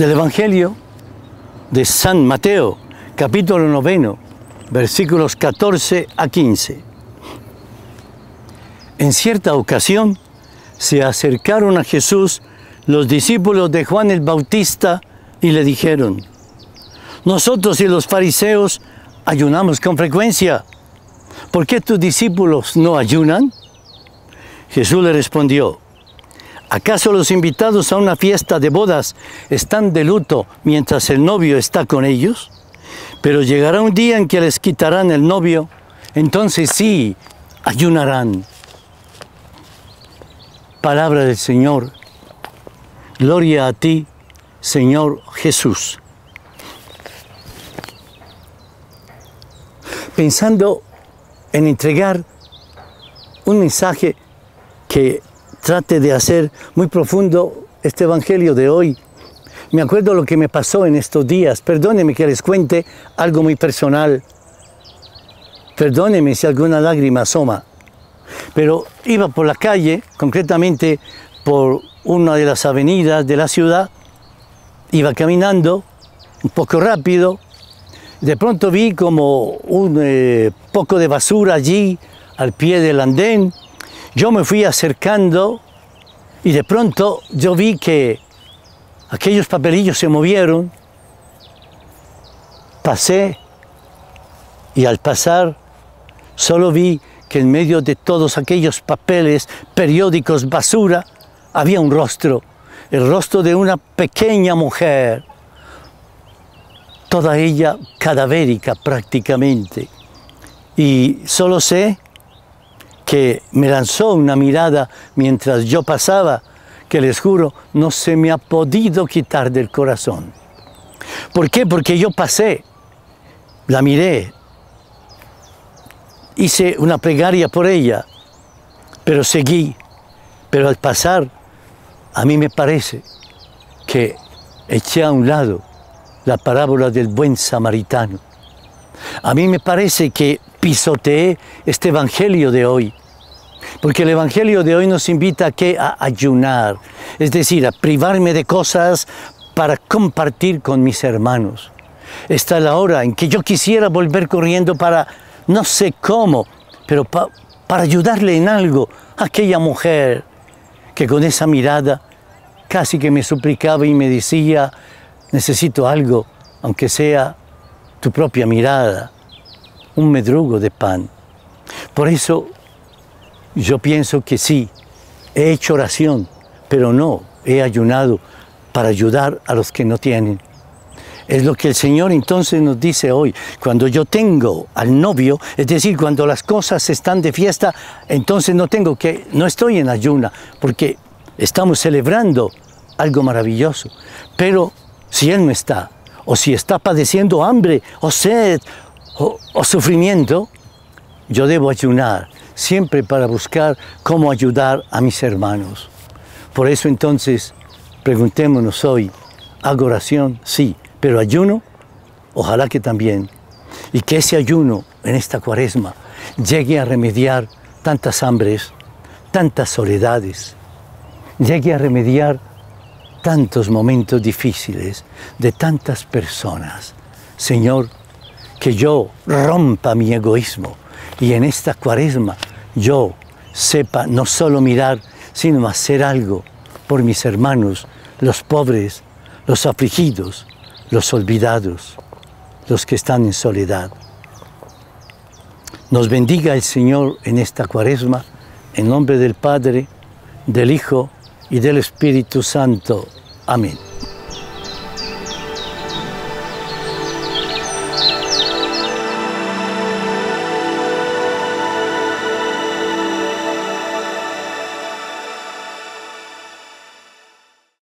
del Evangelio de San Mateo, capítulo noveno, versículos 14 a 15. En cierta ocasión se acercaron a Jesús los discípulos de Juan el Bautista y le dijeron, nosotros y los fariseos ayunamos con frecuencia, ¿por qué tus discípulos no ayunan? Jesús le respondió, ¿Acaso los invitados a una fiesta de bodas están de luto mientras el novio está con ellos? Pero llegará un día en que les quitarán el novio, entonces sí, ayunarán. Palabra del Señor. Gloria a ti, Señor Jesús. Pensando en entregar un mensaje que trate de hacer muy profundo este Evangelio de hoy. Me acuerdo lo que me pasó en estos días. Perdóneme que les cuente algo muy personal. Perdóneme si alguna lágrima asoma. Pero iba por la calle, concretamente por una de las avenidas de la ciudad. Iba caminando un poco rápido. De pronto vi como un eh, poco de basura allí al pie del andén yo me fui acercando y de pronto yo vi que aquellos papelillos se movieron. Pasé y al pasar solo vi que en medio de todos aquellos papeles, periódicos, basura, había un rostro, el rostro de una pequeña mujer, toda ella cadavérica prácticamente. Y solo sé que me lanzó una mirada mientras yo pasaba, que les juro, no se me ha podido quitar del corazón. ¿Por qué? Porque yo pasé, la miré, hice una plegaria por ella, pero seguí. Pero al pasar, a mí me parece que eché a un lado la parábola del buen samaritano. A mí me parece que pisoteé este Evangelio de hoy porque el Evangelio de hoy nos invita a, que a ayunar, es decir, a privarme de cosas para compartir con mis hermanos. Está la hora en que yo quisiera volver corriendo para, no sé cómo, pero para ayudarle en algo a aquella mujer que con esa mirada casi que me suplicaba y me decía, necesito algo, aunque sea tu propia mirada, un medrugo de pan. Por eso yo pienso que sí, he hecho oración, pero no, he ayunado para ayudar a los que no tienen. Es lo que el Señor entonces nos dice hoy. Cuando yo tengo al novio, es decir, cuando las cosas están de fiesta, entonces no tengo que, no estoy en ayuna, porque estamos celebrando algo maravilloso. Pero si Él no está, o si está padeciendo hambre, o sed, o, sufrimiento, yo debo ayunar siempre para buscar cómo ayudar a mis hermanos. Por eso entonces, preguntémonos hoy, ¿hago oración? Sí, pero ayuno, ojalá que también. Y que ese ayuno en esta cuaresma llegue a remediar tantas hambres, tantas soledades, llegue a remediar tantos momentos difíciles de tantas personas. Señor, que yo rompa mi egoísmo y en esta cuaresma yo sepa no solo mirar, sino hacer algo por mis hermanos, los pobres, los afligidos, los olvidados, los que están en soledad. Nos bendiga el Señor en esta cuaresma, en nombre del Padre, del Hijo y del Espíritu Santo. Amén.